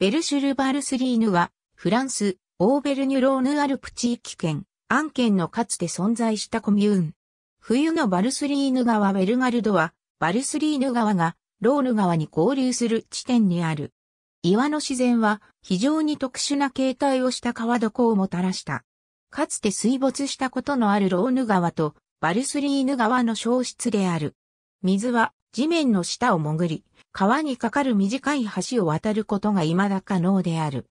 ベルシュルバルスリーヌは、フランス、オーベルニュローヌアルプ地域圏、アン県のかつて存在したコミューン。冬のバルスリーヌ川ベルガルドは、バルスリーヌ川が、ローヌ川に合流する地点にある。岩の自然は、非常に特殊な形態をした川床をもたらした。かつて水没したことのあるローヌ川と、バルスリーヌ川の消失である。水は、地面の下を潜り、川に架かる短い橋を渡ることが未だ可能である。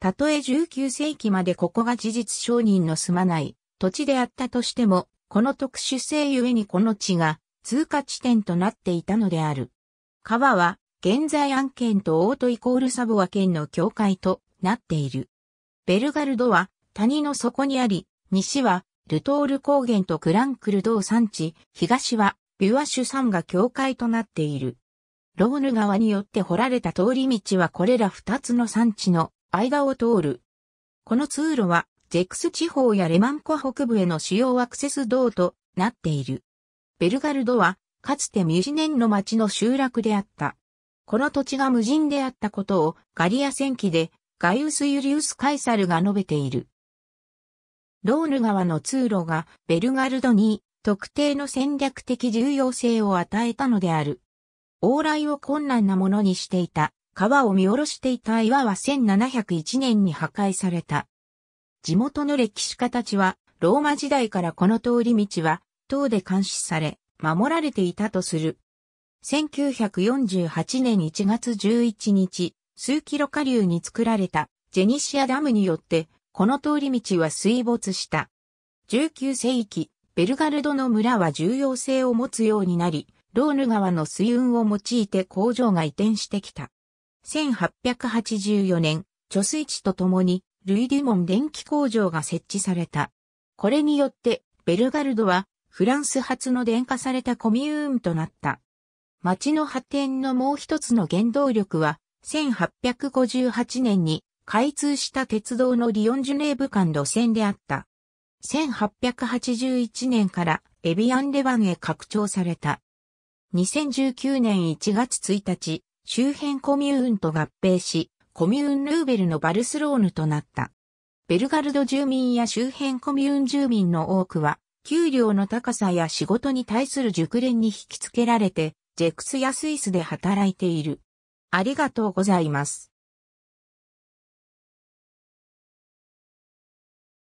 たとえ19世紀までここが事実承認の住まない土地であったとしても、この特殊性ゆえにこの地が通過地点となっていたのである。川は現在案件とオートイコールサボア県の境界となっている。ベルガルドは谷の底にあり、西はルトール高原とクランクルドー山地、東はビュワシュ山が境界となっている。ローヌ川によって掘られた通り道はこれら二つの山地の間を通る。この通路は、ジェクス地方やレマン湖北部への主要アクセス道となっている。ベルガルドは、かつてミュジネンの町の集落であった。この土地が無人であったことをガリア戦記でガイウス・ユリウス・カイサルが述べている。ローヌ川の通路がベルガルドに特定の戦略的重要性を与えたのである。往来を困難なものにしていた、川を見下ろしていた岩は1701年に破壊された。地元の歴史家たちは、ローマ時代からこの通り道は、塔で監視され、守られていたとする。1948年1月11日、数キロ下流に作られたジェニシアダムによって、この通り道は水没した。19世紀、ベルガルドの村は重要性を持つようになり、ローヌ川の水運を用いて工場が移転してきた。1884年、貯水池とともに、ルイデュモン電気工場が設置された。これによって、ベルガルドは、フランス初の電化されたコミューンとなった。町の発展のもう一つの原動力は、1858年に開通した鉄道のリヨンジュネーブ間路線であった。1881年からエビアンレバンへ拡張された。2019年1月1日、周辺コミューンと合併し、コミューンルーベルのバルスローヌとなった。ベルガルド住民や周辺コミューン住民の多くは、給料の高さや仕事に対する熟練に引き付けられて、ジェクスやスイスで働いている。ありがとうございます。